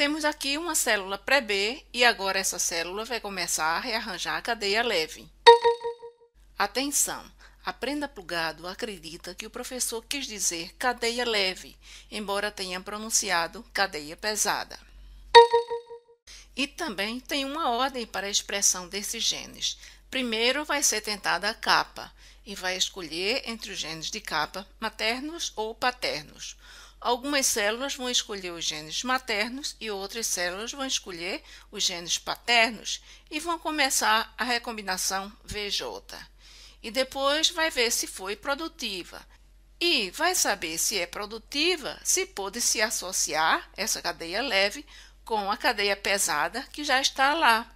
Temos aqui uma célula pré-B e agora essa célula vai começar a rearranjar a cadeia leve. Atenção! Aprenda Plugado acredita que o professor quis dizer cadeia leve, embora tenha pronunciado cadeia pesada. E também tem uma ordem para a expressão desses genes. Primeiro vai ser tentada a capa e vai escolher entre os genes de capa maternos ou paternos. Algumas células vão escolher os genes maternos e outras células vão escolher os genes paternos e vão começar a recombinação VJ. E depois vai ver se foi produtiva. E vai saber se é produtiva, se pode se associar essa cadeia leve com a cadeia pesada que já está lá.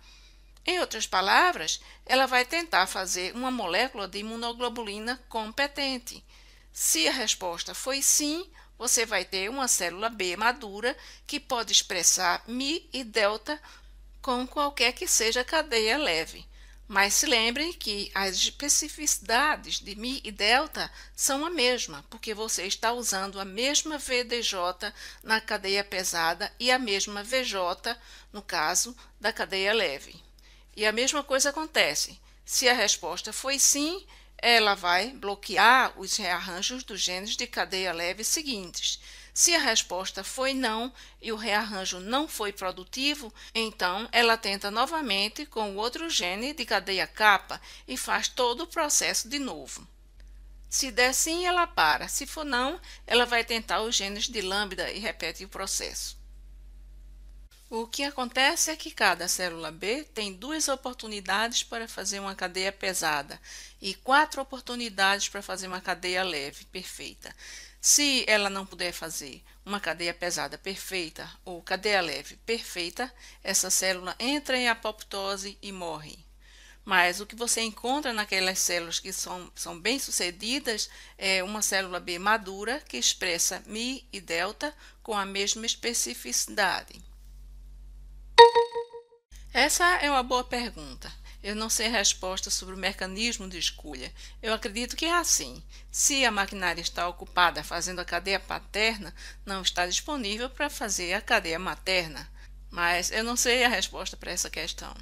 Em outras palavras, ela vai tentar fazer uma molécula de imunoglobulina competente. Se a resposta foi sim, você vai ter uma célula B madura que pode expressar Mi e delta com qualquer que seja a cadeia leve. Mas se lembrem que as especificidades de Mi e delta são a mesma, porque você está usando a mesma VDJ na cadeia pesada e a mesma VJ, no caso, da cadeia leve. E a mesma coisa acontece. Se a resposta foi sim, ela vai bloquear os rearranjos dos genes de cadeia leve seguintes. Se a resposta foi não e o rearranjo não foi produtivo, então ela tenta novamente com o outro gene de cadeia capa e faz todo o processo de novo. Se der sim, ela para. Se for não, ela vai tentar os genes de lambda e repete o processo. O que acontece é que cada célula B tem duas oportunidades para fazer uma cadeia pesada e quatro oportunidades para fazer uma cadeia leve perfeita. Se ela não puder fazer uma cadeia pesada perfeita ou cadeia leve perfeita, essa célula entra em apoptose e morre. Mas o que você encontra naquelas células que são, são bem-sucedidas é uma célula B madura que expressa Mi e delta com a mesma especificidade. Essa é uma boa pergunta. Eu não sei a resposta sobre o mecanismo de escolha. Eu acredito que é assim. Se a maquinária está ocupada fazendo a cadeia paterna, não está disponível para fazer a cadeia materna. Mas eu não sei a resposta para essa questão.